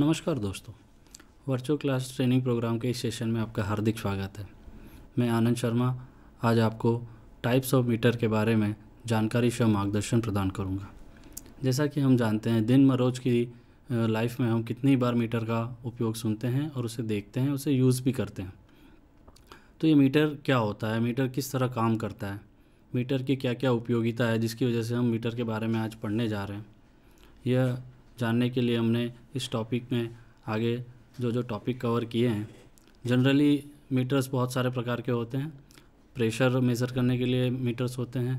नमस्कार दोस्तों virtual class training programme के इस सेशन में आपका हार्दिक स्वागत है मैं आनंद शर्मा आज आपको टाइप्स ऑफ मीटर के बारे में जानकारी एवं मार्गदर्शन प्रदान करूंगा। जैसा कि हम जानते हैं दिन मरोज की लाइफ में हम कितनी बार मीटर का उपयोग सुनते हैं और उसे देखते हैं उसे यूज़ भी करते हैं तो ये मीटर क्या होता है मीटर किस तरह काम करता है मीटर की क्या क्या उपयोगिता है जिसकी वजह से हम मीटर के बारे में आज पढ़ने जा रहे हैं यह जानने के लिए हमने इस टॉपिक में आगे जो जो टॉपिक कवर किए हैं जनरली मीटर्स बहुत सारे प्रकार के होते हैं प्रेशर मेज़र करने के लिए मीटर्स होते हैं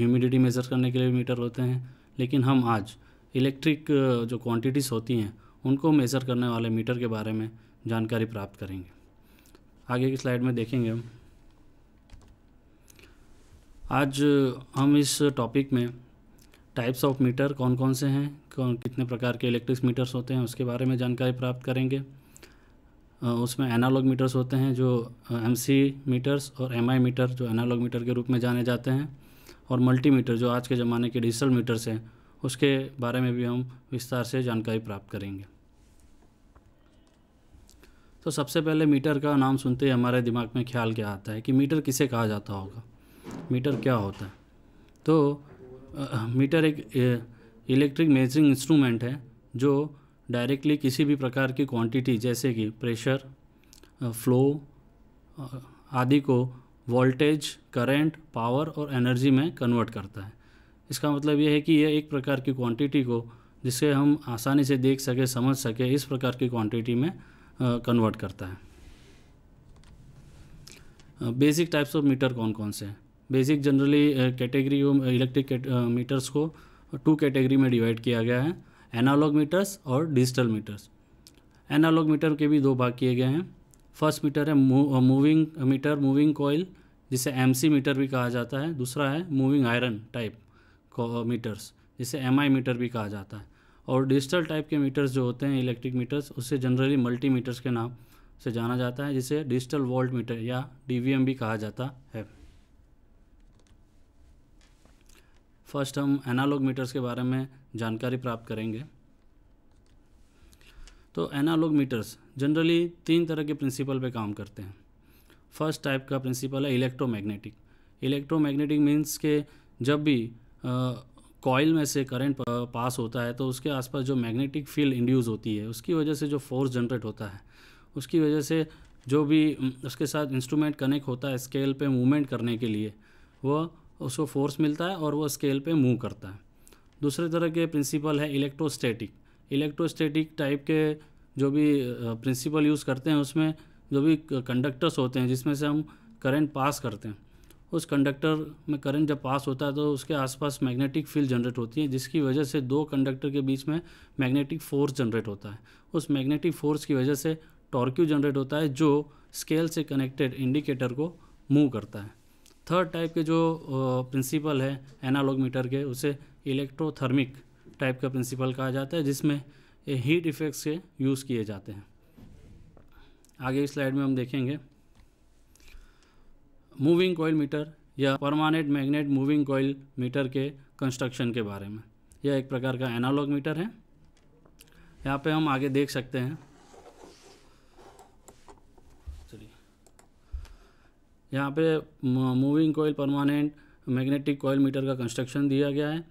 ह्यूमिडिटी मेज़र करने के लिए मीटर होते हैं लेकिन हम आज इलेक्ट्रिक जो क्वांटिटीज़ होती हैं उनको मेज़र करने वाले मीटर के बारे में जानकारी प्राप्त करेंगे आगे की स्लाइड में देखेंगे हम आज हम इस टॉपिक में टाइप्स ऑफ मीटर कौन कौन से हैं कौन कितने प्रकार के इलेक्ट्रिक मीटर्स होते हैं उसके बारे में जानकारी प्राप्त करेंगे उसमें एनालॉग मीटर्स होते हैं जो एम मीटर्स और एम मीटर जो एनालॉग मीटर के रूप में जाने जाते हैं और मल्टीमीटर जो आज के ज़माने के डिजिटल मीटर्स हैं उसके बारे में भी हम विस्तार से जानकारी प्राप्त करेंगे तो सबसे पहले मीटर का नाम सुनते ही हमारे दिमाग में ख्याल क्या आता है कि मीटर किसे कहा जाता होगा मीटर क्या होता है तो मीटर एक इलेक्ट्रिक मेजरिंग इंस्ट्रूमेंट है जो डायरेक्टली किसी भी प्रकार की क्वांटिटी जैसे कि प्रेशर फ्लो आदि को वोल्टेज करंट पावर और एनर्जी में कन्वर्ट करता है इसका मतलब यह है कि यह एक प्रकार की क्वांटिटी को जिसे हम आसानी से देख सके समझ सके इस प्रकार की क्वांटिटी में कन्वर्ट करता है बेसिक टाइप्स ऑफ मीटर कौन कौन से हैं basic generally category electric meters को टू कैटेगरी में डिवाइड किया गया है एनालॉग मीटर्स और डिजिटल मीटर्स एनालॉग मीटर के भी दो भाग किए गए हैं फर्स्ट मीटर है मूविंग मीटर मूविंग कोयल जिसे सी मीटर भी कहा जाता है दूसरा है मूविंग आयरन टाइप मीटर्स जिसे आई मीटर भी कहा जाता है और डिजिटल टाइप के मीटर्स जो होते हैं इलेक्ट्रिक मीटर्स उसे जनरली मल्टी मीटर्स के नाम से जाना जाता है जिसे डिजिटल वोल्ट मीटर या एम भी कहा जाता है फर्स्ट हम एनालॉग मीटर्स के बारे में जानकारी प्राप्त करेंगे तो एनालॉग मीटर्स जनरली तीन तरह के प्रिंसिपल पे काम करते हैं फर्स्ट टाइप का प्रिंसिपल है इलेक्ट्रोमैग्नेटिक इलेक्ट्रोमैग्नेटिक मीन्स के जब भी कॉयल में से करंट पास होता है तो उसके आसपास जो मैग्नेटिक फील्ड इंड्यूस होती है उसकी वजह से जो फोर्स जनरेट होता है उसकी वजह से जो भी उसके साथ इंस्ट्रूमेंट कनेक्ट होता है स्केल पे मूवमेंट करने के लिए वह उसको फोर्स मिलता है और वो स्केल पे मूव करता है दूसरे तरह के प्रिंसिपल है इलेक्ट्रोस्टैटिक इलेक्ट्रोस्टैटिक टाइप के जो भी प्रिंसिपल यूज़ करते हैं उसमें जो भी कंडक्टर्स होते हैं जिसमें से हम करंट पास करते हैं उस कंडक्टर में करंट जब पास होता है तो उसके आसपास मैग्नेटिक फील्ड जनरेट होती है जिसकी वजह से दो कंडक्टर के बीच में मैग्नेटिक फोर्स जनरेट होता है उस मैग्नेटिक फोर्स की वजह से टॉर्क्यू जनरेट होता है जो स्केल से कनेक्टेड इंडिकेटर को मूव करता है थर्ड टाइप के जो प्रिंसिपल है एनालॉग मीटर के उसे इलेक्ट्रोथर्मिक टाइप का प्रिंसिपल कहा जाता है जिसमें हीट इफेक्ट्स के यूज़ किए जाते हैं आगे स्लाइड में हम देखेंगे मूविंग कोयल मीटर या permanent magnet moving coil meter के कंस्ट्रक्शन के बारे में यह एक प्रकार का एनालॉग मीटर है यहाँ पे हम आगे देख सकते हैं यहाँ पे moving coil permanent magnetic coil meter का कंस्ट्रक्शन दिया गया है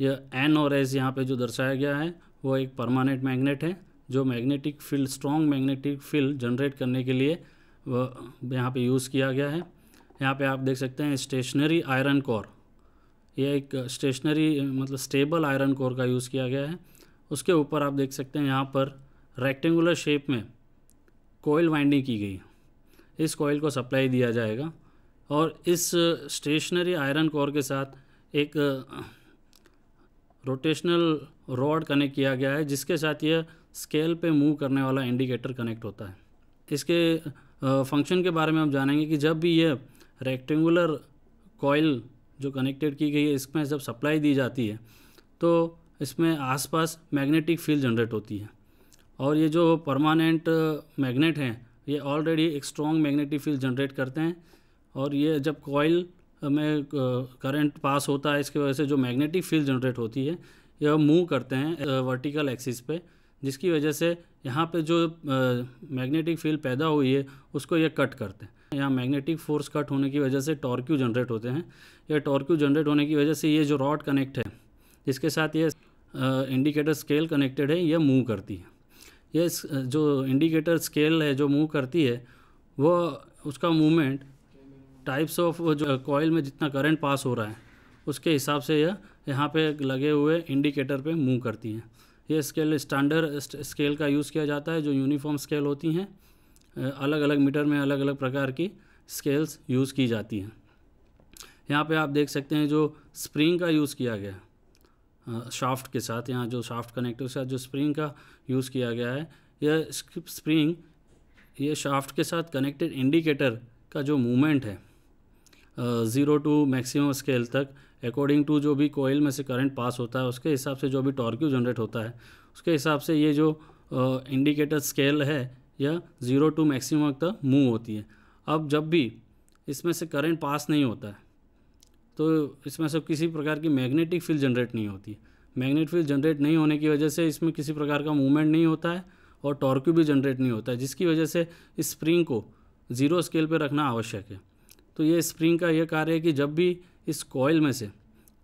यह एन और एस यहाँ पे जो दर्शाया गया है वो एक परमानेंट मैग्नेट है जो magnetic field strong magnetic field generate करने के लिए वह यहाँ पे यूज़ किया गया है यहाँ पे आप देख सकते हैं स्टेशनरी आयरन कोर यह एक स्टेशनरी मतलब स्टेबल आयरन कोर का यूज़ किया गया है उसके ऊपर आप देख सकते हैं यहाँ पर रेक्टेंगुलर शेप में कोयल वाइंडिंग की गई इस कॉयल को सप्लाई दिया जाएगा और इस स्टेशनरी आयरन कोर के साथ एक रोटेशनल रॉड कनेक्ट किया गया है जिसके साथ यह स्केल पे मूव करने वाला इंडिकेटर कनेक्ट होता है इसके फंक्शन के बारे में हम जानेंगे कि जब भी यह रेक्टेंगुलर कॉयल जो कनेक्टेड की गई है इसमें जब सप्लाई दी जाती है तो इसमें आसपास मैग्नेटिक फील्ड जनरेट होती है और ये जो परमानेंट मैग्नेट हैं ये ऑलरेडी एक स्ट्रॉन्ग मैग्नेटिक फील्ड जनरेट करते हैं और ये जब कॉयल में करंट पास होता है इसकी वजह से जो मैग्नेटिक फील्ड जनरेट होती है यह मूव करते हैं वर्टिकल एक्सिस पे जिसकी वजह से यहाँ पे जो मैग्नेटिक फील्ड पैदा हुई है उसको ये कट करते हैं यहाँ मैग्नेटिक फोर्स कट होने की वजह से टॉर्क्यू जनरेट होते हैं यह टॉर्क्यू जनरेट होने की वजह से ये जो रॉड कनेक्ट है जिसके साथ ये इंडिकेटर स्केल कनेक्टेड है यह मूव करती है ये जो इंडिकेटर स्केल है जो मूव करती है वो उसका मूवमेंट टाइप्स ऑफ जो कॉयल में जितना करंट पास हो रहा है उसके हिसाब से यह यहाँ पे लगे हुए इंडिकेटर पे मूव करती हैं ये स्केल स्टैंडर्ड स्केल का यूज़ किया जाता है जो यूनिफॉर्म स्केल होती हैं अलग अलग मीटर में अलग अलग प्रकार की स्केल्स यूज़ की जाती हैं यहाँ पे आप देख सकते हैं जो स्प्रिंग का यूज़ किया गया है शाफ्ट के साथ यहाँ जो शाफ्ट कनेक्टर के साथ जो स्प्रिंग का यूज़ किया गया है यह स्प्रिंग ये शाफ्ट के साथ कनेक्टेड इंडिकेटर का जो मूवमेंट है ज़ीरो टू मैक्सिमम स्केल तक अकॉर्डिंग टू जो भी कोयल में से करंट पास होता है उसके हिसाब से जो भी टॉर्क्यू जनरेट होता है उसके हिसाब से ये जो इंडिकेटर स्केल है यह ज़ीरो टू मैक्सिमम तक मूव होती है अब जब भी इसमें से करंट पास नहीं होता है तो इसमें सब किसी प्रकार की मैग्नेटिक फील्ड जनरेट नहीं होती मैग्नेट फील्ड जनरेट नहीं होने की वजह से इसमें किसी प्रकार का मूवमेंट नहीं होता है और टॉर्क्यू भी जनरेट नहीं होता है जिसकी वजह से इस स्प्रिंग को ज़ीरो स्केल पर रखना आवश्यक है तो ये स्प्रिंग का यह कार्य है कि जब भी इस कॉयल में से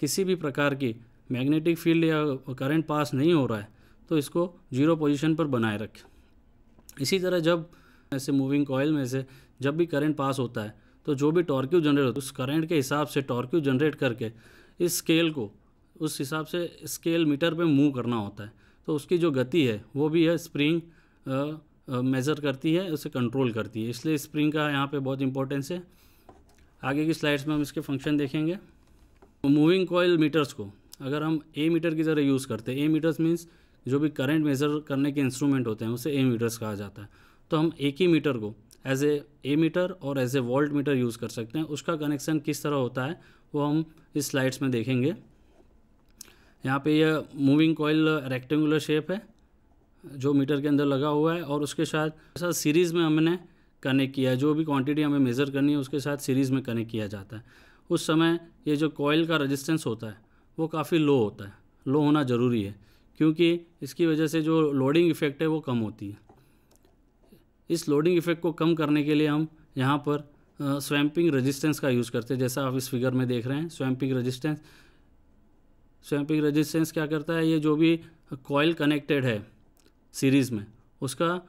किसी भी प्रकार की मैग्नेटिक फील्ड या करंट पास नहीं हो रहा है तो इसको जीरो पोजीशन पर बनाए रखें इसी तरह जब ऐसे मूविंग कॉयल में से जब भी करंट पास होता है तो जो भी टॉर्क्यू जनरेट होता है उस करंट के हिसाब से टॉर्क्यू जनरेट करके इस स्केल को उस हिसाब से स्केल मीटर पे मूव करना होता है तो उसकी जो गति है वो भी है स्प्रिंग मेज़र करती है उसे कंट्रोल करती है इसलिए स्प्रिंग का यहाँ पे बहुत इंपॉर्टेंस है आगे की स्लाइड्स में हम इसके फंक्शन देखेंगे मूविंग कोयल मीटर्स को अगर हम ए मीटर की तरह यूज़ करते हैं ए मीटर्स मीन्स जो भी करंट मेज़र करने के इंस्ट्रूमेंट होते हैं उसे ए मीटर्स कहा जाता है तो हम एक ही मीटर को एज ए ए मीटर और as a voltmeter use कर सकते हैं उसका कनेक्शन किस तरह होता है वो हम इस स्लाइड्स में देखेंगे यहाँ पे यह मूविंग कॉयल रेक्टेंगुलर शेप है जो मीटर के अंदर लगा हुआ है और उसके साथ साथ सीरीज़ में हमने कनेक्ट किया है जो भी क्वांटिटी हमें मेज़र करनी है उसके साथ सीरीज़ में कनेक्ट किया जाता है उस समय ये जो कॉयल का रजिस्टेंस होता है वो काफ़ी लो होता है लो होना ज़रूरी है क्योंकि इसकी वजह से जो लोडिंग इफेक्ट है वो कम होती है इस लोडिंग इफेक्ट को कम करने के लिए हम यहाँ पर स्वैम्पिंग रेजिस्टेंस का यूज़ करते हैं जैसा आप इस फिगर में देख रहे हैं स्वैम्पिंग रेजिस्टेंस स्वैम्पिंग रेजिस्टेंस क्या करता है ये जो भी कॉयल कनेक्टेड है सीरीज़ में उसका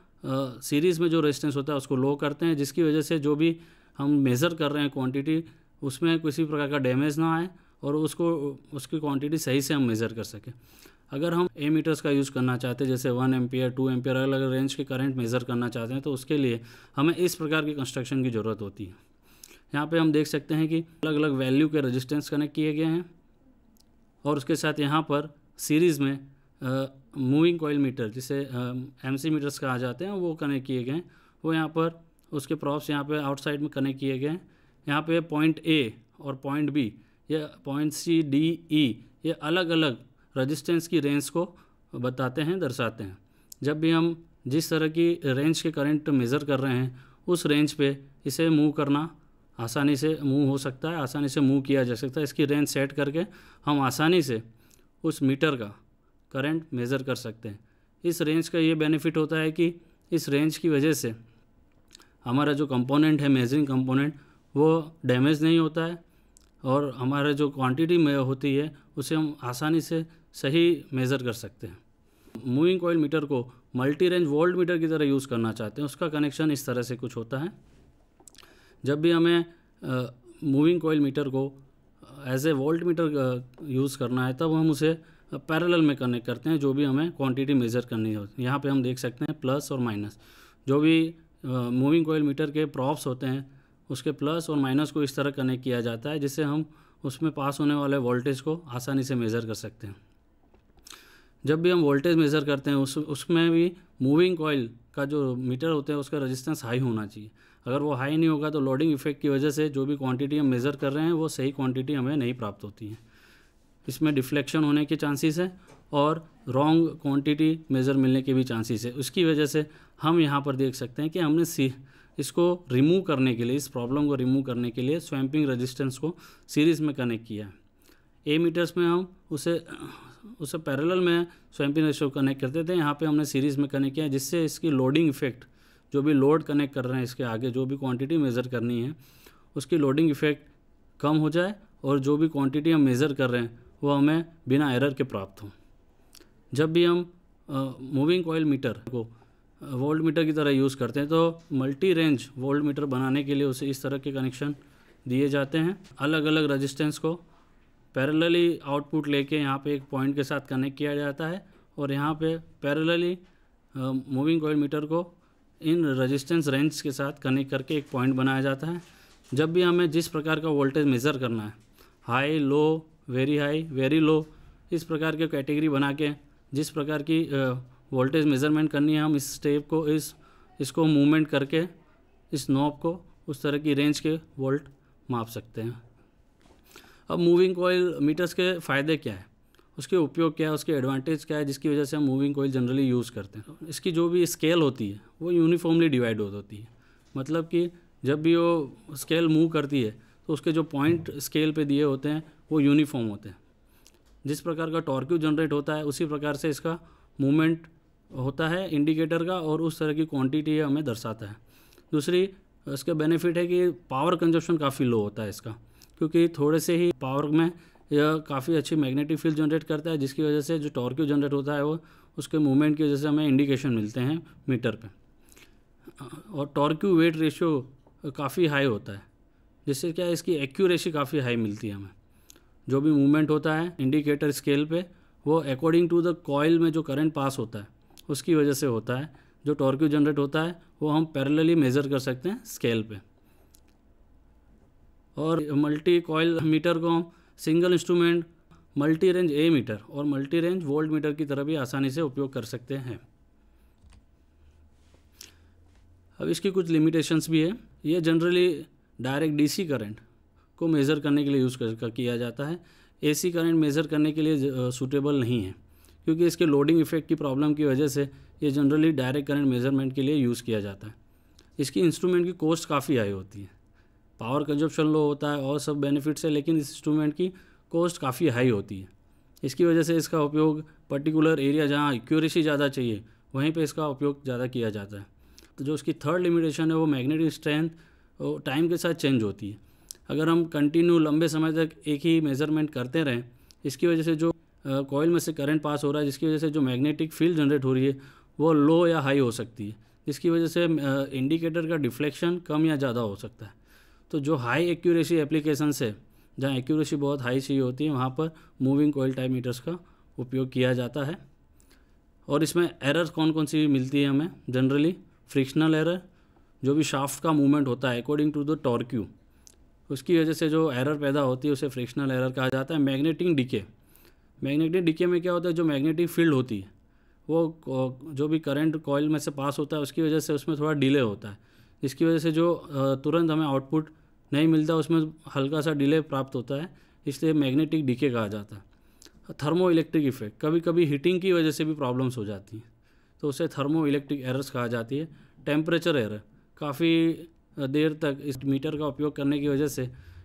सीरीज़ में जो रेजिस्टेंस होता है उसको लो करते हैं जिसकी वजह से जो भी हम मेज़र कर रहे हैं क्वांटिटी उसमें किसी प्रकार का डैमेज ना आए और उसको उसकी क्वांटिटी सही से हम मेज़र कर सकें अगर हम ए मीटर्स का यूज़ करना चाहते हैं जैसे वन एम्पियर टू एम्पियर अलग अलग रेंज के करंट मेज़र करना चाहते हैं तो उसके लिए हमें इस प्रकार की कंस्ट्रक्शन की ज़रूरत होती है यहाँ पे हम देख सकते हैं कि अलग अलग वैल्यू के रेजिस्टेंस कनेक्ट किए गए हैं और उसके साथ यहाँ पर सीरीज़ में मूविंग कोयल मीटर जिसे एम सी मीटर्स कहा जाते हैं वो कनेक्ट किए गए हैं वो यहाँ पर उसके प्रॉप्स यहाँ पर आउटसाइड में कनेक्ट किए गए हैं यहाँ पर पॉइंट ए और पॉइंट बी या पॉइंट सी डी ई ये e, अलग अलग रजिस्टेंस की रेंज को बताते हैं दर्शाते हैं जब भी हम जिस तरह की रेंज के करंट मेज़र कर रहे हैं उस रेंज पे इसे मूव करना आसानी से मूव हो सकता है आसानी से मूव किया जा सकता है इसकी रेंज सेट करके हम आसानी से उस मीटर का करंट मेज़र कर सकते हैं इस रेंज का ये बेनिफिट होता है कि इस रेंज की वजह से हमारा जो कंपोनेंट है मेजरिंग कंपोनेंट वो डैमेज नहीं होता है और हमारा जो क्वांटिटी में होती है उसे हम आसानी से सही मेज़र कर सकते हैं मूविंग कोयल मीटर को मल्टी रेंज वोल्ट मीटर की तरह यूज़ करना चाहते हैं उसका कनेक्शन इस तरह से कुछ होता है जब भी हमें मूविंग कोयल मीटर को as a voltmeter use करना है तब हम उसे पैरेलल में कनेक्ट करते हैं जो भी हमें क्वांटिटी मेज़र करनी हो यहाँ पे हम देख सकते हैं प्लस और माइनस जो भी मूविंग कोयल मीटर के प्रॉप्स होते हैं उसके प्लस और माइनस को इस तरह कनेक्ट किया जाता है जिससे हम उसमें पास होने वाले वोल्टेज को आसानी से मेज़र कर सकते हैं जब भी हम वोल्टेज मेज़र करते हैं उस उसमें भी मूविंग कॉयल का जो मीटर होता है उसका रजिस्टेंस हाई होना चाहिए अगर वो हाई नहीं होगा तो लोडिंग इफेक्ट की वजह से जो भी क्वांटिटी हम मेज़र कर रहे हैं वो सही क्वांटिटी हमें नहीं प्राप्त होती है इसमें डिफ्लेक्शन होने के चांसेस है और रॉन्ग क्वांटिटी मेज़र मिलने के भी चांसेस है उसकी वजह से हम यहाँ पर देख सकते हैं कि हमने सी इसको रिमूव करने के लिए इस प्रॉब्लम को रिमूव करने के लिए स्वैम्पिंग रजिस्टेंस को सीरीज़ में कनेक्ट किया है ए मीटर्स में हम उसे उससे पैरेलल में स्वयंपिन रेशो कनेक्ट करते थे यहाँ पे हमने सीरीज़ में कनेक्ट किया जिससे इसकी लोडिंग इफेक्ट जो भी लोड कनेक्ट कर रहे हैं इसके आगे जो भी क्वांटिटी मेज़र करनी है उसकी लोडिंग इफेक्ट कम हो जाए और जो भी क्वांटिटी हम मेज़र कर रहे हैं वो हमें बिना एरर के प्राप्त हों जब भी हम मूविंग ऑयल मीटर को वोल्ट मीटर की तरह यूज़ करते हैं तो मल्टी रेंज वोल्ट मीटर बनाने के लिए उसे इस तरह के कनेक्शन दिए जाते हैं अलग अलग रजिस्टेंस को पैरेलली आउटपुट लेके यहाँ पे एक पॉइंट के साथ कनेक्ट किया जाता है और यहाँ पे पैरेलली मूविंग कोयल मीटर को इन रेजिस्टेंस रेंज के साथ कनेक्ट करके एक पॉइंट बनाया जाता है जब भी हमें जिस प्रकार का वोल्टेज मेज़र करना है high low very high very low इस प्रकार के कैटेगरी बना के जिस प्रकार की वोल्टेज मेज़रमेंट करनी है हम इस स्टेप को इस इसको मूवमेंट करके इस नॉब को उस तरह की रेंज के वोल्ट माप सकते हैं अब मूविंग कोयल मीटर्स के फ़ायदे क्या है उसके उपयोग क्या है उसके एडवांटेज क्या है जिसकी वजह से हम मूविंग कोयल जनरली यूज़ करते हैं इसकी जो भी स्केल होती है वो यूनिफॉर्मली डिवाइड हो होती है मतलब कि जब भी वो स्केल मूव करती है तो उसके जो पॉइंट स्केल पे दिए होते हैं वो यूनिफॉर्म होते हैं जिस प्रकार का टॉर्क्यू जनरेट होता है उसी प्रकार से इसका मूवमेंट होता है इंडिकेटर का और उस तरह की क्वांटिटी हमें दर्शाता है दूसरी इसका बेनिफिट है कि पावर कंजप्शन काफ़ी लो होता है इसका क्योंकि थोड़े से ही पावर में यह काफ़ी अच्छी मैग्नेटिक फील्ड जनरेट करता है जिसकी वजह से जो टॉर्क्यू जनरेट होता है वो उसके मूवमेंट की वजह से हमें इंडिकेशन मिलते हैं मीटर पे और टॉर्क्यू वेट रेशियो काफ़ी हाई होता है जिससे क्या इसकी एक्यूरेसी काफ़ी हाई मिलती है हमें जो भी मूवमेंट होता है इंडिकेटर स्केल पे वो अकॉर्डिंग टू द कॉयल में जो करंट पास होता है उसकी वजह से होता है जो टॉर्क्यू जनरेट होता है वो हम पैरेलली मेज़र कर सकते हैं स्केल पे और मल्टी कॉयल मीटर को single instrument multi range ammeter और मल्टी रेंज वोल्ट मीटर की तरह भी आसानी से उपयोग कर सकते हैं अब इसकी कुछ लिमिटेशंस भी है ये जनरली डायरेक्ट डीसी करंट को मेज़र करने के लिए यूज़ कर किया जाता है एसी करंट मेज़र करने के लिए सूटेबल नहीं है क्योंकि इसके लोडिंग इफेक्ट की प्रॉब्लम की वजह से ये जनरली डायरेक्ट करंट मेजरमेंट के लिए यूज़ किया जाता है इसकी इंस्ट्रूमेंट की कॉस्ट काफ़ी हाई होती है पावर कंजप्शन लो होता है और सब बेनिफिट्स है लेकिन इस इंस्ट्रूमेंट की कॉस्ट काफ़ी हाई होती है इसकी वजह से इसका उपयोग पर्टिकुलर एरिया जहाँ एक्यूरेसी ज़्यादा चाहिए वहीं पे इसका उपयोग ज़्यादा किया जाता है तो जो उसकी थर्ड लिमिटेशन है वो मैग्नेटिक स्ट्रेंथ टाइम के साथ चेंज होती है अगर हम कंटिन्यू लंबे समय तक एक ही मेज़रमेंट करते रहें इसकी वजह से जो कॉयल में से करंट पास हो रहा है जिसकी वजह से जो मैग्नेटिक फील्ड जनरेट हो रही है वो लो या हाई हो सकती है जिसकी वजह से इंडिकेटर का डिफ्लेक्शन कम या ज़्यादा हो सकता है तो जो हाई एक्यूरेसी एप्लीकेशन है जहाँ एक्यूरेसी बहुत हाई चाहिए होती है वहाँ पर मूविंग कोयल टाइप मीटर्स का उपयोग किया जाता है और इसमें एरर कौन कौन सी मिलती है हमें जनरली फ्रिक्शनल एरर जो भी शाफ्ट का मूवमेंट होता है अकॉर्डिंग टू द टॉर्क्यू उसकी वजह से जो एरर पैदा होती है उसे फ्रिक्शनल एरर कहा जाता है मैग्नेटिक डिके मैग्नेटिक डिके में क्या होता है जो मैग्नेटिक फील्ड होती है वो जो भी करंट कॉयल में से पास होता है उसकी वजह से उसमें थोड़ा डिले होता है जिसकी वजह से जो तुरंत हमें आउटपुट नहीं मिलता उसमें हल्का सा डिले प्राप्त होता है इसलिए मैग्नेटिक डीके कहा जाता है थर्मो इलेक्ट्रिक इफेक्ट कभी कभी हीटिंग की वजह से भी प्रॉब्लम्स हो जाती हैं तो उसे थर्मो इलेक्ट्रिक एरर्स कहा जाती है टेम्परेचर एरर काफ़ी देर तक इस मीटर का उपयोग करने की वजह से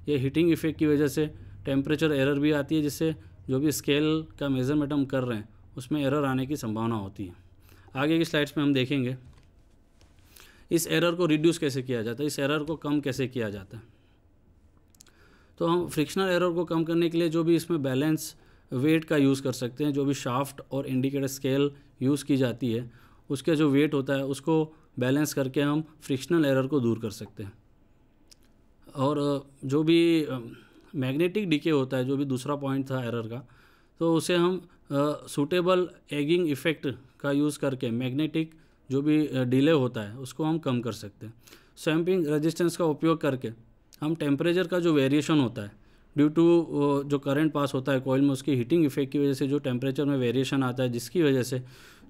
या हीटिंग इफेक्ट की वजह से टेम्परेचर एरर भी आती है जिससे जो भी स्केल का मेज़रमेंट हम कर रहे हैं उसमें एरर आने की संभावना होती है आगे की स्लाइड्स में हम देखेंगे इस एरर को रिड्यूस कैसे किया जाता है इस एरर को कम कैसे किया जाता है तो हम फ्रिक्शनल एरर को कम करने के लिए जो भी इसमें बैलेंस वेट का यूज़ कर सकते हैं जो भी शाफ्ट और इंडिकेटर स्केल यूज़ की जाती है उसका जो वेट होता है उसको बैलेंस करके हम फ्रिक्शनल एरर को दूर कर सकते हैं और जो भी मैग्नेटिक डीके होता है जो भी दूसरा पॉइंट था एरर का तो उसे हम सूटेबल एगिंग इफ़ेक्ट का यूज़ करके मैग्नेटिक जो भी डिले होता है उसको हम कम कर सकते हैं सैम्पिंग रेजिस्टेंस का उपयोग करके हम टेम्परेचर का जो वेरिएशन होता है ड्यू टू जो करंट पास होता है कोयल में उसकी हीटिंग इफेक्ट की वजह से जो टेम्परेचर में वेरिएशन आता है जिसकी वजह से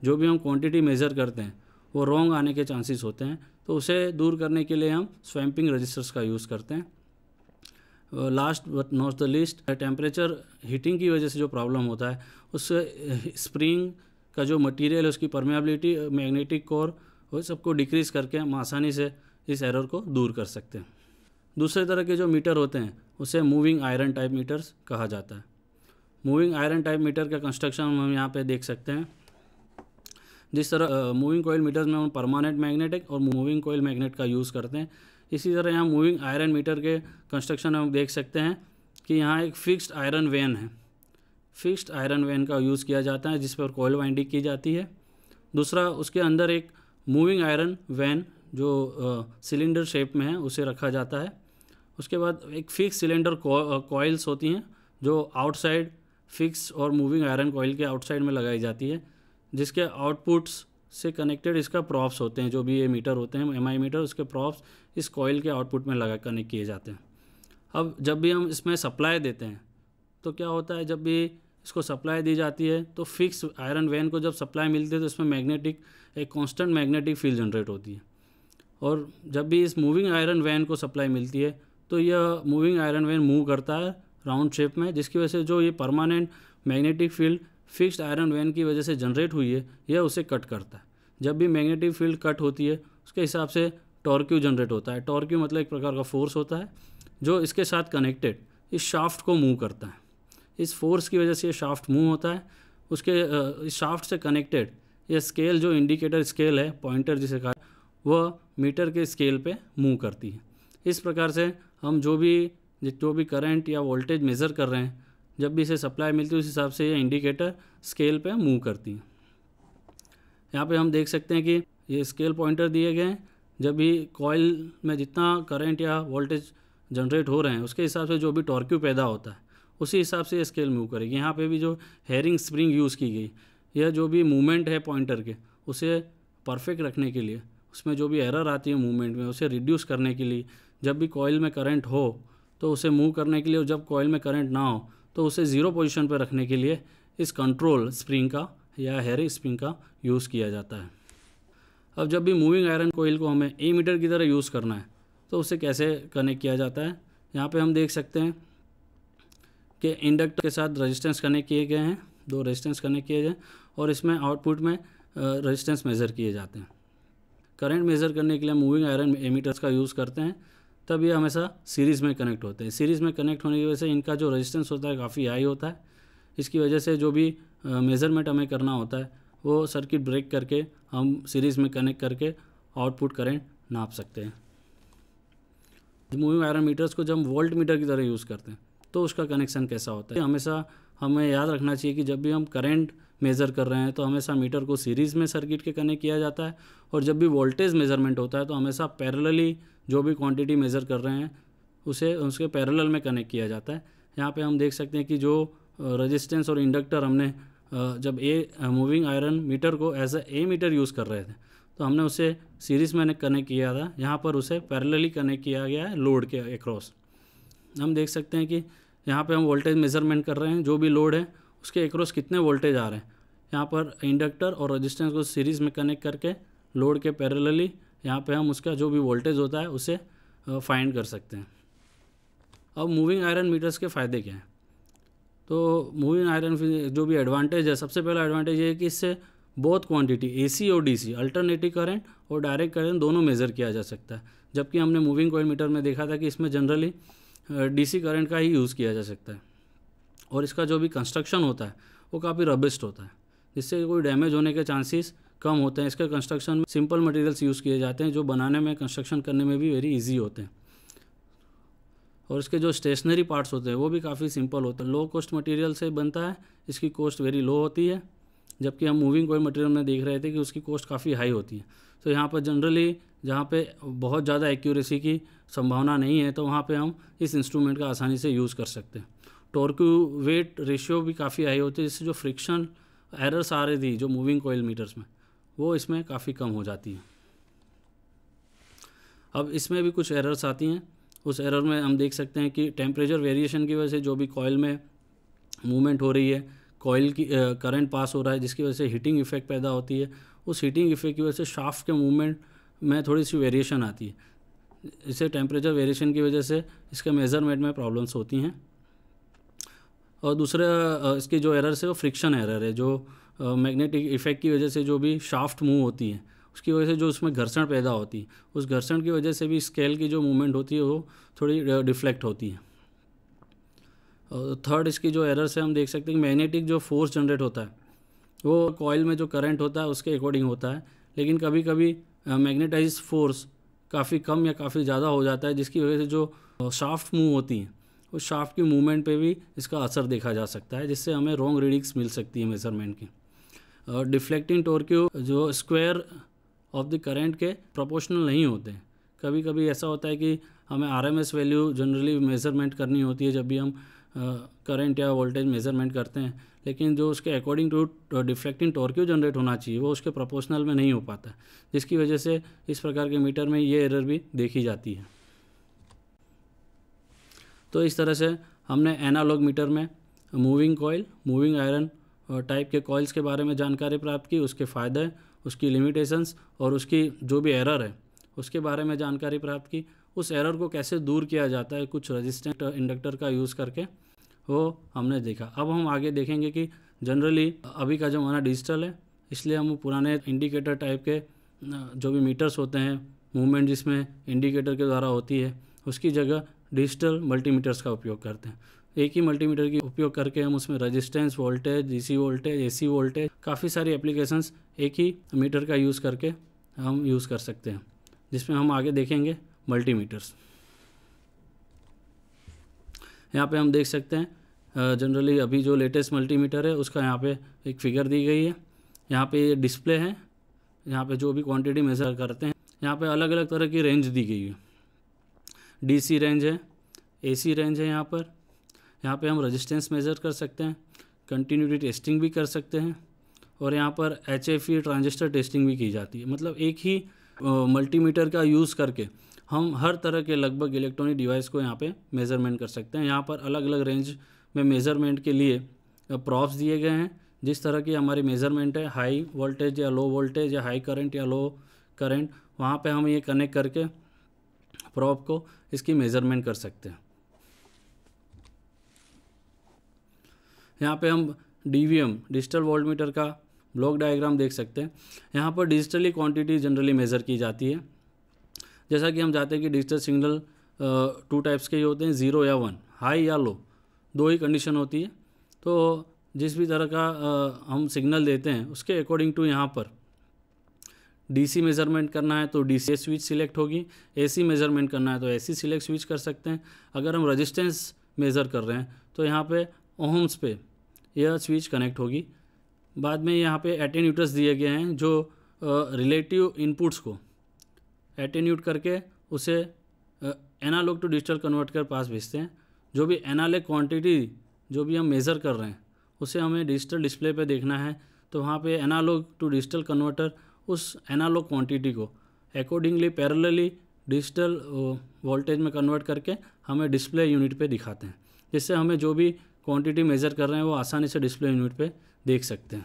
जो भी हम क्वांटिटी मेज़र करते हैं वो रॉन्ग आने के चांसेस होते हैं तो उसे दूर करने के लिए हम स्वैम्पिंग रजिस्टर्स का यूज़ करते हैं last but not the least temperature heating की वजह से जो प्रॉब्लम होता है उससे स्प्रिंग का जो मटेरियल है उसकी परमेबिलिटी मैग्नेटिक कोर वो सबको डिक्रीज करके हम आसानी से इस एरर को दूर कर सकते हैं दूसरे तरह के जो मीटर होते हैं उसे मूविंग आयरन टाइप मीटर्स कहा जाता है मूविंग आयरन टाइप मीटर का कंस्ट्रक्शन हम यहाँ पे देख सकते हैं जिस तरह मूविंग कोयल मीटर्स में हम परमानेंट मैग्नेटिक और मूविंग कोयल मैग्नेट का यूज़ करते हैं इसी तरह यहाँ मूविंग आयरन मीटर के कंस्ट्रक्शन हम देख सकते हैं कि यहाँ एक फिक्स्ड आयरन वेन है फिक्स्ड आयरन वैन का यूज़ किया जाता है जिस पर कोयल वाइंडिंग की जाती है दूसरा उसके अंदर एक मूविंग आयरन वैन जो सिलेंडर शेप में है उसे रखा जाता है उसके बाद एक फिक्स सिलेंडर कॉयल्स होती हैं जो आउटसाइड फिक्स और मूविंग आयरन कॉयल के आउटसाइड में लगाई जाती है जिसके आउटपुट्स से कनेक्टेड इसका प्रॉप्स होते हैं जो भी ये मीटर होते हैं एम मीटर उसके प्रॉप्स इस कॉयल के आउटपुट में लगा कनेक्ट किए जाते हैं अब जब भी हम इसमें सप्लाई देते हैं तो क्या होता है जब भी इसको सप्लाई दी जाती है तो फिक्स आयरन वैन को जब सप्लाई मिलती है तो इसमें मैग्नेटिक एक कांस्टेंट मैग्नेटिक फील्ड जनरेट होती है और जब भी इस मूविंग आयरन वैन को सप्लाई मिलती है तो यह मूविंग आयरन वैन मूव करता है राउंड शेप में जिसकी वजह से जो ये permanent magnetic field fixed iron vane की वजह से जनरेट हुई है यह उसे कट करता है जब भी मैग्नेटिक फील्ड कट होती है उसके हिसाब से टॉर्क्यू जनरेट होता है टॉर्क्यू मतलब एक प्रकार का फोर्स होता है जो इसके साथ कनेक्टेड इस शाफ्ट को मूव करता है इस फोर्स की वजह से ये शाफ्ट मूव होता है उसके इस शाफ्ट से कनेक्टेड ये स्केल जो इंडिकेटर स्केल है पॉइंटर जिसे कहा वह मीटर के स्केल पे मूव करती है इस प्रकार से हम जो भी जो भी करंट या वोल्टेज मेज़र कर रहे हैं जब भी इसे सप्लाई मिलती है उस हिसाब से ये इंडिकेटर स्केल पे मूव करती है यहाँ पे हम देख सकते हैं कि ये स्केल पॉइंटर दिए गए हैं जब भी कॉयल में जितना करंट या वोल्टेज जनरेट हो रहे हैं उसके हिसाब से जो भी टॉर्क्यू पैदा होता है उसी हिसाब से स्केल मूव करेगी यहाँ पे भी जो हेयरिंग स्प्रिंग यूज़ की गई यह जो भी मूवमेंट है पॉइंटर के उसे परफेक्ट रखने के लिए उसमें जो भी एरर आती है मूवमेंट में उसे रिड्यूस करने के लिए जब भी कॉयल में करंट हो तो उसे मूव करने के लिए और जब कॉयल में करंट ना हो तो उसे ज़ीरो पोजिशन पर रखने के लिए इस कंट्रोल स्प्रिंग का या हेरिंग स्प्रिंग का यूज़ किया जाता है अब जब भी मूविंग आयरन कोयल को हमें ए मीटर की तरह यूज़ करना है तो उसे कैसे कनेक्ट किया जाता है यहाँ पे हम देख सकते हैं के इंडक्टर के साथ रजिस्टेंस कनेक्ट किए गए हैं दो रजिस्टेंस कनेक्ट किए गए और इसमें आउटपुट में रजिस्टेंस मेज़र किए जाते हैं करंट मेज़र करने के लिए मूविंग आयरन एमीटर्स का यूज़ करते हैं तब ये हमेशा सीरीज़ में कनेक्ट होते हैं सीरीज़ में कनेक्ट होने की वजह से इनका जो रजिस्टेंस होता है काफ़ी हाई होता है इसकी वजह से जो भी मेज़रमेंट हमें करना होता है वो सर्किट ब्रेक करके हम सीरीज़ में कनेक्ट करके आउटपुट करेंट नाप सकते हैं मूविंग आयरन मीटर्स को जब हम वोल्ट मीटर की तरह यूज़ करते हैं तो उसका कनेक्शन कैसा होता है हमेशा हमें याद रखना चाहिए कि जब भी हम करेंट मेज़र कर रहे हैं तो हमेशा मीटर को सीरीज़ में सर्किट के कनेक्ट किया जाता है और जब भी वोल्टेज मेज़रमेंट होता है तो हमेशा पैरेलली जो भी क्वांटिटी मेज़र कर रहे हैं उसे उसके पैरेलल में कनेक्ट किया जाता है यहाँ पे हम देख सकते हैं कि जो रेजिस्टेंस और इंडक्टर हमने जब ए मूविंग आयरन मीटर को एज ए मीटर यूज़ कर रहे थे तो हमने उसे सीरीज़ में कनेक्ट किया था यहाँ पर उसे पैरेलली कनेक्ट किया गया है लोड के अक्रॉस हम देख सकते हैं कि यहाँ पे हम वोल्टेज मेजरमेंट कर रहे हैं जो भी लोड है उसके एक्रॉस कितने वोल्टेज आ रहे हैं यहाँ पर इंडक्टर और रजिस्टेंस को सीरीज़ में कनेक्ट करके लोड के पैरेलली यहाँ पे हम उसका जो भी वोल्टेज होता है उसे फाइंड कर सकते हैं अब मूविंग आयरन मीटर्स के फ़ायदे क्या हैं तो मूविंग आयरन जो भी एडवांटेज है सबसे पहला एडवांटेज ये है कि इससे बहुत क्वांटिटी एसी और डीसी अल्टरनेटिव करंट और डायरेक्ट करंट दोनों मेज़र किया जा सकता है जबकि हमने मूविंग कोयल मीटर में देखा था कि इसमें जनरली डीसी करंट का ही यूज़ किया जा सकता है और इसका जो भी कंस्ट्रक्शन होता है वो काफ़ी रबिस्ट होता है जिससे कोई डैमेज होने के चांसेस कम होते हैं इसके कंस्ट्रक्शन में सिंपल मटेरियल्स यूज़ किए जाते हैं जो बनाने में कंस्ट्रक्शन करने में भी वेरी इजी होते हैं और इसके जो स्टेशनरी पार्ट्स होते हैं वो भी काफ़ी सिंपल होते हैं लो कॉस्ट मटेरियल से बनता है इसकी कॉस्ट वेरी लो होती है जबकि हम मूविंग कोई मटेरियल में देख रहे थे कि उसकी कॉस्ट काफ़ी हाई होती है तो यहाँ पर जनरली जहाँ पे बहुत ज़्यादा एक्यूरेसी की संभावना नहीं है तो वहाँ पे हम इस इंस्ट्रूमेंट का आसानी से यूज़ कर सकते हैं टॉर्क्यू वेट रेशियो भी काफ़ी हाई होती है जिससे जो फ्रिक्शन एरर्स आ रही थी जो मूविंग कोयल मीटर्स में वो इसमें काफ़ी कम हो जाती हैं अब इसमें भी कुछ एरर्स आती हैं उस एरर में हम देख सकते हैं कि टेम्परेचर वेरिएशन की वजह से जो भी कॉयल में मूवमेंट हो रही है कॉयल की करंट पास हो रहा है जिसकी वजह से हीटिंग इफेक्ट पैदा होती है उस हीटिंग इफेक्ट की वजह से शाफ्ट के मूवमेंट में थोड़ी सी वेरिएशन आती है इसे टेम्परेचर वेरिएशन की वजह से इसके मेज़रमेंट में प्रॉब्लम्स होती हैं और दूसरा इसकी जो एरर्स है वो फ्रिक्शन एरर है जो मैग्नेटिक इफेक्ट की वजह से जो भी शाफ्ट मूव होती है उसकी वजह से जो उसमें घर्षण पैदा होती है उस घर्षण की वजह से भी स्केल की जो मूवमेंट होती है वो थोड़ी डिफ्लेक्ट होती है थर्ड इसकी जो एरर से हम देख सकते हैं मैग्नेटिक जो फोर्स जनरेट होता है वो कॉयल में जो करंट होता है उसके अकॉर्डिंग होता है लेकिन कभी कभी मैग्नेटाइज फोर्स काफ़ी कम या काफ़ी ज़्यादा हो जाता है जिसकी वजह से जो शाफ्ट मूव होती हैं उस शाफ्ट की मूवमेंट पे भी इसका असर देखा जा सकता है जिससे हमें रॉन्ग रीडिंग्स मिल सकती है मेजरमेंट की और डिफ्लेक्टिंग टोरक्यू जो स्क्वायर ऑफ द करेंट के प्रोपोर्शनल नहीं होते कभी कभी ऐसा होता है कि हमें आर वैल्यू जनरली मेजरमेंट करनी होती है जब भी हम करंट या वोल्टेज मेजरमेंट करते हैं लेकिन जो उसके according to deflecting torque generate होना चाहिए वो उसके प्रोपोर्शनल में नहीं हो पाता जिसकी वजह से इस प्रकार के मीटर में ये एरर भी देखी जाती है तो इस तरह से हमने एनालॉग मीटर में moving coil moving iron type के कॉयल्स के बारे में जानकारी प्राप्त की उसके फ़ायदे उसकी लिमिटेशंस और उसकी जो भी एरर है उसके बारे में जानकारी प्राप्त की उस एरर को कैसे दूर किया जाता है कुछ रजिस्टेंट इंडक्टर का यूज़ करके वो हमने देखा अब हम आगे देखेंगे कि जनरली अभी का ज़माना डिजिटल है इसलिए हम पुराने इंडिकेटर टाइप के जो भी मीटर्स होते हैं मूवमेंट जिसमें इंडिकेटर के द्वारा होती है उसकी जगह डिजिटल मल्टीमीटर्स का उपयोग करते हैं एक ही मल्टीमीटर की उपयोग करके हम उसमें resistance voltage DC voltage AC voltage काफ़ी सारी एप्लीकेशंस एक ही मीटर का यूज़ करके हम यूज़ कर सकते हैं जिसमें हम आगे देखेंगे मल्टीमीटर्स यहाँ पे हम देख सकते हैं जनरली अभी जो लेटेस्ट मल्टीमीटर है उसका यहाँ पे एक फिगर दी गई है यहाँ पे ये डिस्प्ले है यहाँ पे जो भी क्वांटिटी मेजर करते हैं यहाँ पे अलग अलग तरह की रेंज दी गई है डीसी रेंज है एसी रेंज है यहाँ पर यहाँ पे हम रेजिस्टेंस मेज़र कर सकते हैं कंटिन्यूटी टेस्टिंग भी कर सकते हैं और यहाँ पर एच ट्रांजिस्टर टेस्टिंग भी की जाती है मतलब एक ही मल्टीमीटर का यूज़ करके हम हर तरह के लगभग इलेक्ट्रॉनिक डिवाइस को यहाँ पे मेज़रमेंट कर सकते हैं यहाँ पर अलग अलग रेंज में मेज़रमेंट के लिए प्रॉप्स दिए गए हैं जिस तरह की हमारी मेज़रमेंट है हाई वोल्टेज या लो वोल्टेज या हाई करंट या लो करंट वहाँ पे हम ये कनेक्ट करके प्रॉप को इसकी मेज़रमेंट कर सकते हैं यहाँ पे हम एम डिजिटल वोल्ट मीटर का ब्लॉक डायग्राम देख सकते हैं यहाँ पर डिजिटली क्वांटिटी जनरली मेज़र की जाती है जैसा कि हम जाते हैं कि डिजिटल सिग्नल टू टाइप्स के ही होते हैं ज़ीरो या वन हाई या लो दो ही कंडीशन होती है तो जिस भी तरह का आ, हम सिग्नल देते हैं उसके अकॉर्डिंग टू यहाँ पर डीसी मेज़रमेंट करना है तो डीसी स्विच सिलेक्ट होगी एसी मेज़रमेंट करना है तो एसी सिलेक्ट स्विच कर सकते हैं अगर हम रजिस्टेंस मेज़र कर रहे हैं तो यहाँ पे ओहम्स पे यह स्विच कनेक्ट होगी बाद में यहाँ पे एटेन्यूटर्स दिए गए हैं जो रिलेटिव इनपुट्स को एटेन्यूट करके उसे एनालॉग टू डिजिटल कन्वर्ट कर पास भेजते हैं जो भी एनालॉग क्वांटिटी जो भी हम मेज़र कर रहे हैं उसे हमें डिजिटल डिस्प्ले पे देखना है तो वहाँ पे एनालॉग टू डिजिटल कन्वर्टर उस एनालॉग क्वांटिटी को अकॉर्डिंगली पैरेलली डिजिटल वोल्टेज में कन्वर्ट करके हमें डिस्प्ले यूनिट पे दिखाते हैं जिससे हमें जो भी क्वांटिटी मेज़र कर रहे हैं वो आसानी से डिस्प्ले यूनिट पे देख सकते हैं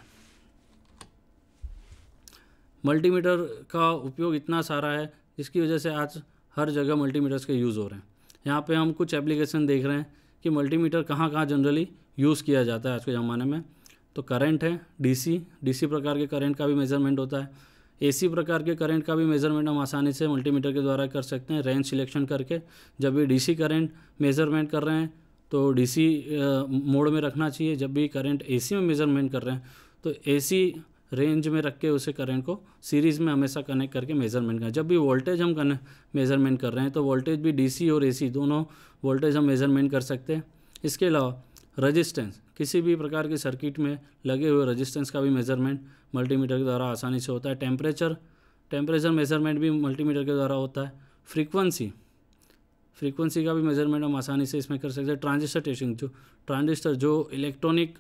मल्टीमीटर का उपयोग इतना सारा है जिसकी वजह से आज हर जगह मल्टीमीटर्स के यूज़ हो रहे हैं यहाँ पे हम कुछ एप्लीकेशन देख रहे हैं कि मल्टीमीटर कहाँ कहाँ जनरली यूज़ किया जाता है आज के ज़माने में तो करंट है डीसी डीसी प्रकार के करंट का भी मेजरमेंट होता है एसी प्रकार के करंट का भी मेजरमेंट हम आसानी से मल्टीमीटर के द्वारा कर सकते हैं रेंज सिलेक्शन करके जब भी डीसी करंट मेजरमेंट कर रहे हैं तो डीसी मोड में रखना चाहिए जब भी करंट एसी में मेजरमेंट कर रहे हैं तो एसी रेंज में रख के उसे करंट को सीरीज़ में हमेशा कनेक्ट करके मेजरमेंट करना जब भी वोल्टेज हम कने मेजरमेंट कर रहे हैं तो वोल्टेज भी डीसी और एसी दोनों वोल्टेज हम मेजरमेंट कर सकते हैं इसके अलावा रजिस्टेंस किसी भी प्रकार के सर्किट में लगे हुए रजिस्टेंस का भी मेजरमेंट मल्टीमीटर के द्वारा आसानी से होता है टेम्परेचर टेम्परेचर मेजरमेंट भी मल्टीमीटर के द्वारा होता है फ्रीक्वेंसी फ्रीक्वेंसी का भी मेजरमेंट हम आसानी से इसमें कर सकते हैं ट्रांजिस्टर टेस्टिंग जो ट्रांजिस्टर जो इलेक्ट्रॉनिक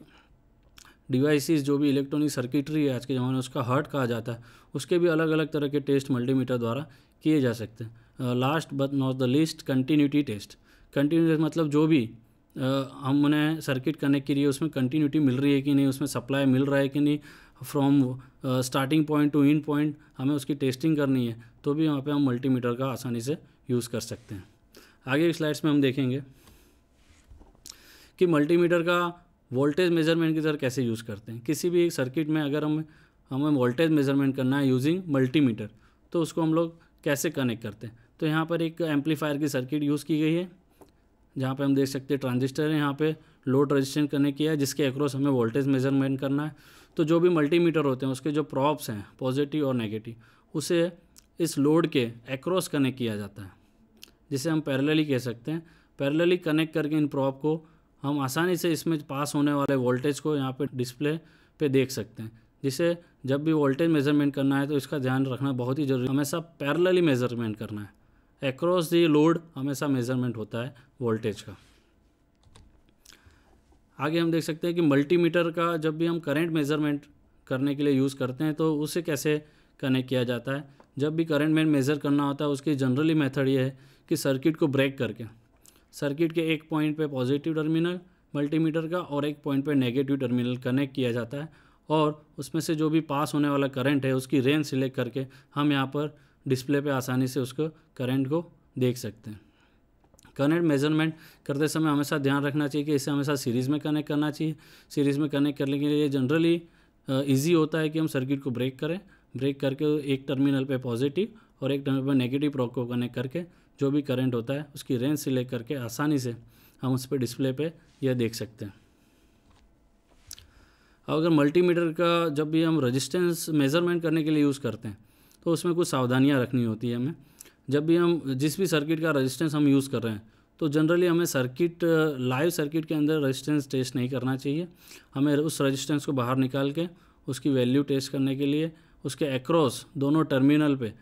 डिवाइसेस जो भी इलेक्ट्रॉनिक सर्किटरी है आज के ज़माने में उसका हर्ट कहा जाता है उसके भी अलग अलग तरह के टेस्ट मल्टीमीटर द्वारा किए जा सकते हैं last but not the least continuity test continuity मतलब जो भी uh, हम उन्हें सर्किट कनेक्ट करिए उसमें कंटिन्यूटी मिल रही है कि नहीं उसमें सप्लाई मिल रहा है कि नहीं from starting point to end point हमें उसकी टेस्टिंग करनी है तो भी वहाँ पर हम मल्टीमीटर का आसानी से यूज़ कर सकते हैं आगे स्लाइड्स में हम देखेंगे कि मल्टीमीटर का वोल्टेज मेजरमेंट की सर कैसे यूज़ करते हैं किसी भी सर्किट में अगर हम हमें वोल्टेज मेजरमेंट करना है यूजिंग मल्टीमीटर तो उसको हम लोग कैसे कनेक्ट करते हैं तो यहाँ पर एक एम्पलीफायर की सर्किट यूज़ की गई है जहाँ पर हम देख सकते हैं ट्रांजिस्टर है यहाँ पर लोड रजिस्टेंस कनेक्ट किया है जिसके अक्रॉस हमें वोल्टेज मेजरमेंट करना है तो जो भी मल्टीमीटर होते हैं उसके जो प्रॉप्स हैं पॉजिटिव और नेगेटिव उसे इस लोड के एक्रॉस कनेक्ट किया जाता है जिसे हम पैरेलली कह सकते हैं पैरेलली कनेक्ट करके इन प्रॉप को हम आसानी से इसमें पास होने वाले वोल्टेज को यहाँ पे डिस्प्ले पे देख सकते हैं जिसे जब भी वोल्टेज मेजरमेंट करना है तो इसका ध्यान रखना बहुत ही जरूरी हमेशा पैरेलली मेजरमेंट करना है एक्रॉस दी लोड हमेशा मेजरमेंट होता है वोल्टेज का आगे हम देख सकते हैं कि मल्टीमीटर का जब भी हम करंट मेजरमेंट करने के लिए यूज़ करते हैं तो उसे कैसे कनेक्ट किया जाता है जब भी करंट में मेजर करना होता है उसकी जनरली मेथड ये है कि सर्किट को ब्रेक करके सर्किट के एक पॉइंट पे पॉजिटिव टर्मिनल मल्टीमीटर का और एक पॉइंट पे नेगेटिव टर्मिनल कनेक्ट किया जाता है और उसमें से जो भी पास होने वाला करंट है उसकी रेंज सिलेक्ट करके हम यहाँ पर डिस्प्ले पे आसानी से उसको करंट को देख सकते हैं कनेक्ट मेजरमेंट करते समय हमेशा ध्यान रखना चाहिए कि इसे हमेशा सीरीज़ में कनेक्ट करना चाहिए सीरीज़ में कनेक्ट करने के लिए जनरली ईजी होता है कि हम सर्किट को ब्रेक करें ब्रेक करके एक टर्मिनल पर पॉजिटिव और एक टर्मिनल पर नेगेटिव प्रॉक को कनेक्ट करके जो भी करंट होता है उसकी रेंज से लेकर के आसानी से हम उस पर डिस्प्ले पे यह देख सकते हैं और अगर मल्टीमीटर का जब भी हम रजिस्टेंस मेज़रमेंट करने के लिए यूज़ करते हैं तो उसमें कुछ सावधानियाँ रखनी होती है हमें जब भी हम जिस भी सर्किट का रजिस्टेंस हम यूज़ कर रहे हैं तो जनरली हमें सर्किट लाइव सर्किट के अंदर रजिस्टेंस टेस्ट नहीं करना चाहिए हमें उस रजिस्टेंस को बाहर निकाल के उसकी वैल्यू टेस्ट करने के लिए उसके एक्रॉस दोनों टर्मिनल पे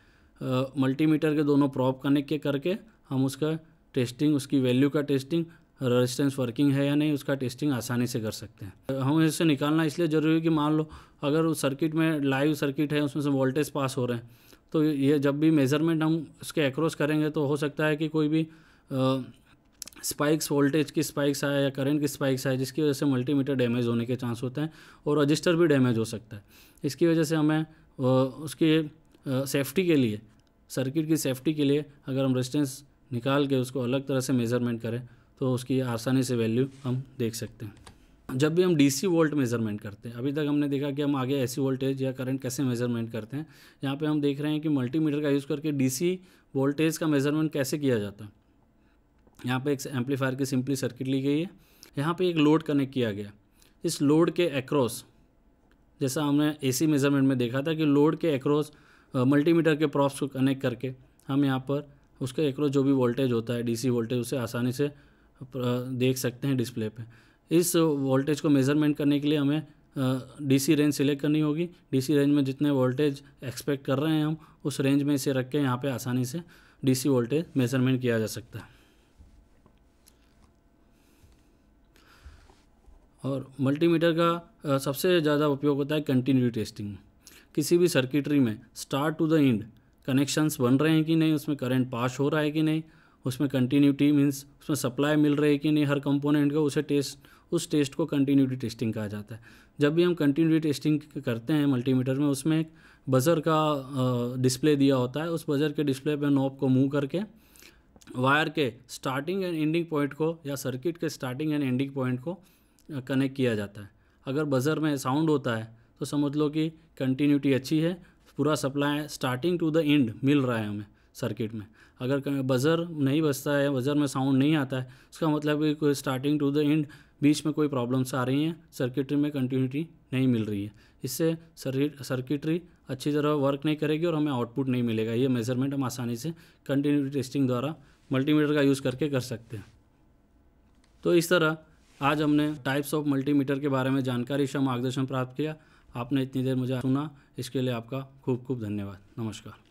मल्टीमीटर के दोनों प्रॉप कनेक्ट के करके हम उसका टेस्टिंग उसकी वैल्यू का टेस्टिंग रेजिस्टेंस वर्किंग है या नहीं उसका टेस्टिंग आसानी से कर सकते हैं हम इसे निकालना इसलिए ज़रूरी है कि मान लो अगर उस सर्किट में लाइव सर्किट है उसमें से वोल्टेज पास हो रहे हैं तो ये जब भी मेज़रमेंट हम उसके एक्रॉस करेंगे तो हो सकता है कि कोई भी स्पाइक्स वोल्टेज की स्पाइक्स आए या करंट की स्पाइक्स आए जिसकी वजह से मल्टीमीटर डैमेज होने के चांस होते हैं और रजिस्टर भी डैमेज हो सकता है इसकी वजह से हमें उसकी सेफ्टी के लिए सर्किट की सेफ्टी के लिए अगर हम रेजिस्टेंस निकाल के उसको अलग तरह से मेज़रमेंट करें तो उसकी आसानी से वैल्यू हम देख सकते हैं जब भी हम डीसी वोल्ट मेज़रमेंट करते हैं अभी तक हमने देखा कि हम आगे ऐसी वोल्टेज या करंट कैसे मेज़रमेंट करते हैं यहाँ पे हम देख रहे हैं कि मल्टीमीटर का यूज़ करके डीसी वोल्टेज का मेज़रमेंट कैसे किया जाता है यहाँ पे एक एम्पलीफायर की सिंपली सर्किट ली गई है यहाँ पे एक लोड कनेक्ट किया गया इस लोड के एक्रॉस जैसा हमने ए मेज़रमेंट में देखा था कि लोड के एक्रॉस मल्टीमीटर के प्रॉप्स को कनेक्ट करके हम यहाँ पर उसका एक जो भी वोल्टेज होता है डीसी वोल्टेज उसे आसानी से देख सकते हैं डिस्प्ले पे इस वोल्टेज को मेज़रमेंट करने के लिए हमें डीसी रेंज सिलेक्ट करनी होगी डीसी रेंज में जितने वोल्टेज एक्सपेक्ट कर रहे हैं हम उस रेंज में इसे रख के यहाँ पे आसानी से डीसी वोल्टेज मेज़रमेंट किया जा सकता है और मल्टीमीटर का सबसे ज़्यादा उपयोग होता है कंटिन्यू टेस्टिंग किसी भी सर्किटरी में start to the end connections बन रहे हैं कि नहीं उसमें करंट पास हो रहा है कि नहीं उसमें कंटिन्यूटी मीन्स उसमें सप्लाई मिल रही है कि नहीं हर कंपोनेंट का उसे टेस्ट उस टेस्ट को कंटिन्यूटी टेस्टिंग कहा जाता है जब भी हम कंटिन्यूटी टेस्टिंग करते हैं मल्टीमीटर में उसमें एक बज़र का डिस्प्ले दिया होता है उस बज़र के डिस्प्ले पर नॉब को मूव करके वायर के स्टार्टिंग एंड एंडिंग पॉइंट को या सर्किट के स्टार्टिंग एंड एंडिंग पॉइंट को कनेक्ट किया जाता है अगर बज़र में साउंड होता है तो समझ लो कि कंटिन्यूटी अच्छी है पूरा supply starting to the end मिल रहा है हमें सर्किट में अगर बज़र नहीं बजता है बज़र में साउंड नहीं आता है उसका मतलब कि कोई स्टार्टिंग टू द एंड बीच में कोई प्रॉब्लम्स आ रही हैं सर्किटरी में कंटिन्यूटी नहीं मिल रही है इससे सर्किटरी अच्छी तरह वर्क नहीं करेगी और हमें आउटपुट नहीं मिलेगा ये मेजरमेंट हम आसानी से कंटिन्यूटी टेस्टिंग द्वारा मल्टीमीटर का यूज़ करके कर सकते हैं तो इस तरह आज हमने टाइप्स ऑफ मल्टीमीटर के बारे में जानकारी से मार्गदर्शन प्राप्त किया आपने इतनी देर मुझे सुना इसके लिए आपका खूब खूब धन्यवाद नमस्कार